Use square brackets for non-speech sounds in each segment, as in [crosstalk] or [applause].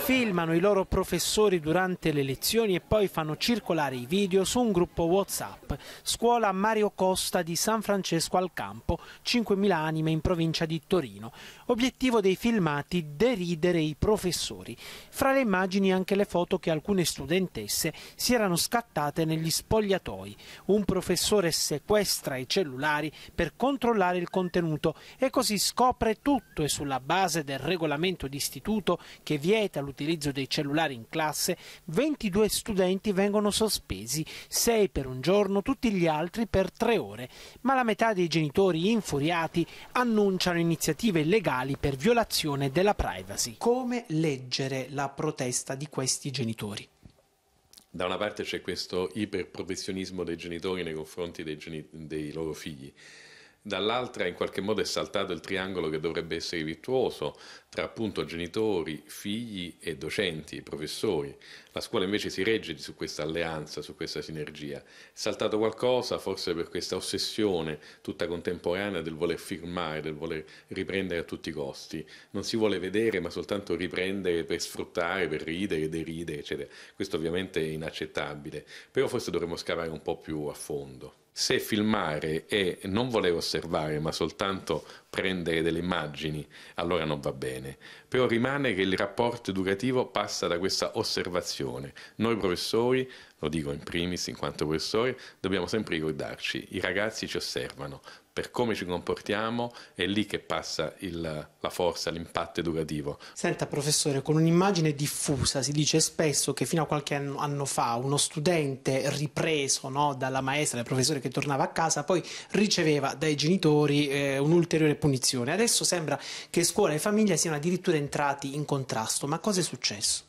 filmano i loro professori durante le lezioni e poi fanno circolare i video su un gruppo WhatsApp. Scuola Mario Costa di San Francesco al Campo, 5.000 anime in provincia di Torino. Obiettivo dei filmati deridere i professori. Fra le immagini anche le foto che alcune studentesse si erano scattate negli spogliatoi. Un professore sequestra i cellulari per controllare il contenuto e così scopre tutto e sulla base del regolamento d'istituto che vieta l'utilizzo l'utilizzo dei cellulari in classe, 22 studenti vengono sospesi, 6 per un giorno, tutti gli altri per 3 ore, ma la metà dei genitori infuriati annunciano iniziative legali per violazione della privacy. Come leggere la protesta di questi genitori? Da una parte c'è questo iperprofessionismo dei genitori nei confronti dei, geni dei loro figli, dall'altra in qualche modo è saltato il triangolo che dovrebbe essere virtuoso tra appunto genitori, figli e docenti, professori. La scuola invece si regge su questa alleanza, su questa sinergia. È saltato qualcosa forse per questa ossessione tutta contemporanea del voler firmare, del voler riprendere a tutti i costi. Non si vuole vedere ma soltanto riprendere per sfruttare, per ridere, deridere, eccetera. Questo ovviamente è inaccettabile, però forse dovremmo scavare un po' più a fondo se filmare e non voler osservare ma soltanto prendere delle immagini, allora non va bene però rimane che il rapporto educativo passa da questa osservazione. Noi professori, lo dico in primis in quanto professori, dobbiamo sempre ricordarci, i ragazzi ci osservano, per come ci comportiamo è lì che passa il, la forza, l'impatto educativo. Senta professore, con un'immagine diffusa si dice spesso che fino a qualche anno, anno fa uno studente ripreso no, dalla maestra, dal professore che tornava a casa, poi riceveva dai genitori eh, un'ulteriore punizione. Adesso sembra che scuola e famiglia siano addirittura entrati in contrasto. Ma cosa è successo?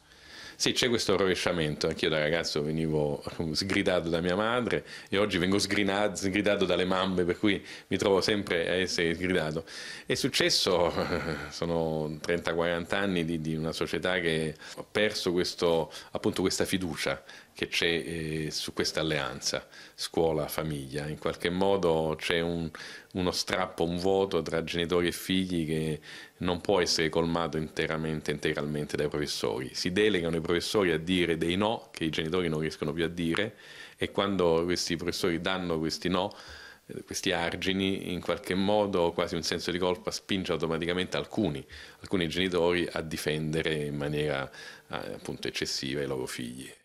Sì, c'è questo rovesciamento. Anch'io da ragazzo venivo [laughs] sgridato da mia madre e oggi vengo sgridato, sgridato dalle mamme, per cui mi trovo sempre a essere sgridato. È successo, [laughs] sono 30-40 anni di, di, una società che ha perso questo, appunto questa fiducia che c'è eh, su questa alleanza scuola-famiglia. In qualche modo c'è un, uno strappo, un vuoto tra genitori e figli che non può essere colmato interamente, integralmente dai professori. Si delegano i professori professori a dire dei no che i genitori non riescono più a dire e quando questi professori danno questi no, eh, questi argini, in qualche modo quasi un senso di colpa spinge automaticamente alcuni, alcuni genitori a difendere in maniera eh, appunto eccessiva i loro figli.